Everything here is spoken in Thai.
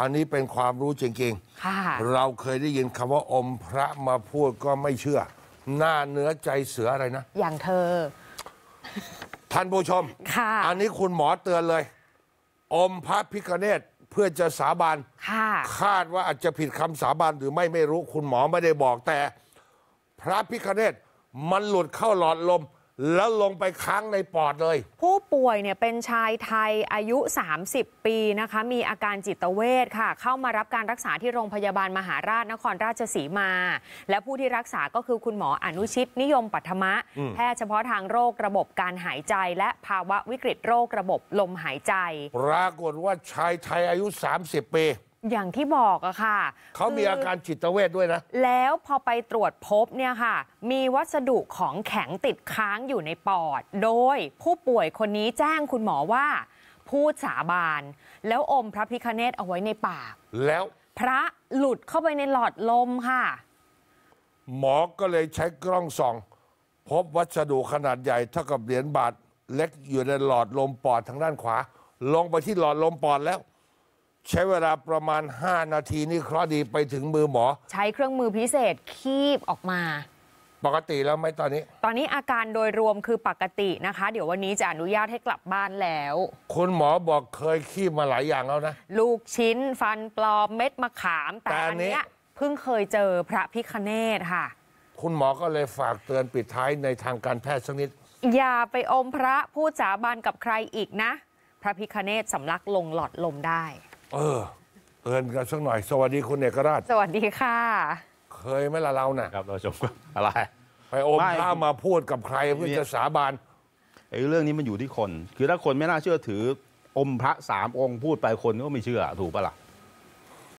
อันนี้เป็นความรู้จริงๆ เราเคยได้ยินคำว่า อมพระมาพูดก็ไม่เชื่อ หน้าเนื้อใจเสืออะไรนะ อย่างเธอ ท่านผู้ชมอันนี้คุณหมอเตือนเลย อมพระพิกเนตเพื่อจะสาบานคาดว่าอาจจะผิดคำสาบานหรือไม่ไม่รู้ คุณหมอไม่ได้บอกแต่พระพิกเนตมันหลุดเข้าหลอดลมแล้วลงไปค้างในปอดเลย ผู้ป่วยเนี่ยเป็นชายไทยอายุ 30 ปีนะคะ มีอาการจิตเวทค่ะ เข้ามารับการรักษาที่โรงพยาบาลมหาราชนครราชสีมา และผู้ที่รักษาก็คือคุณหมออนุชิต นิยมปัทมะแพทย์เฉพาะทางโรคระบบการหายใจ และภาวะวิกฤตโรคระบบลมหายใจปรากฏว่าชายไทยอายุ 30 ปีอย่างที่บอกอะค่ะ เขามีอาการจิตเวทด้วยนะ แล้วพอไปตรวจพบเนี่ยค่ะ มีวัสดุของแข็งติดค้างอยู่ในปอด โดยผู้ป่วยคนนี้แจ้งคุณหมอว่าพูดสาบานแล้วอมพระพิคเนตเอาไว้ในปาก แล้วพระหลุดเข้าไปในหลอดลมค่ะ หมอก็เลยใช้กล้องส่องพบวัสดุขนาดใหญ่เท่ากับเหรียญบาท เล็กอยู่ในหลอดลมปอดทางด้านขวา ลงไปที่หลอดลมปอดแล้วใช้เวลาประมาณ 5 นาทีนี่คราะดีไปถึงมือหมอ ใช้เครื่องมือพิเศษคีบออกมา ปกติแล้วไหมตอนนี้ ตอนนี้อาการโดยรวมคือปกตินะคะ เดี๋ยววันนี้จะอนุญาตให้กลับบ้านแล้ว คุณหมอบอกเคยขี้มาหลายอย่างแล้วนะ ลูกชิ้นฟันปลอมเม็ดมะขาม แต่แตอันนี้เพิ่งเคยเจอพระพิคเนตค่ะ คุณหมอก็เลยฝากเตือนปิดท้ายในทางการแพทย์สักนิดอย่าไปอมพระพูดจาบานกับใครอีกนะ พระพิคเนตสำลักลงหลอดลมได้เออเตือนกันสักหน่อย สวัสดีคุณเอกราช สวัสดีค่ะ เคยไหมล่ะเราเนี่ยครับเราชมกันอะไร ไปอมข้ามาพูดกับใครเพื่อจะสาบานไอ้เรื่องนี้มันอยู่ที่คน คือถ้าคนไม่น่าเชื่อถืออมพระสามองค์พูดไปคนก็ไม่เชื่อ ถูกปะล่ะ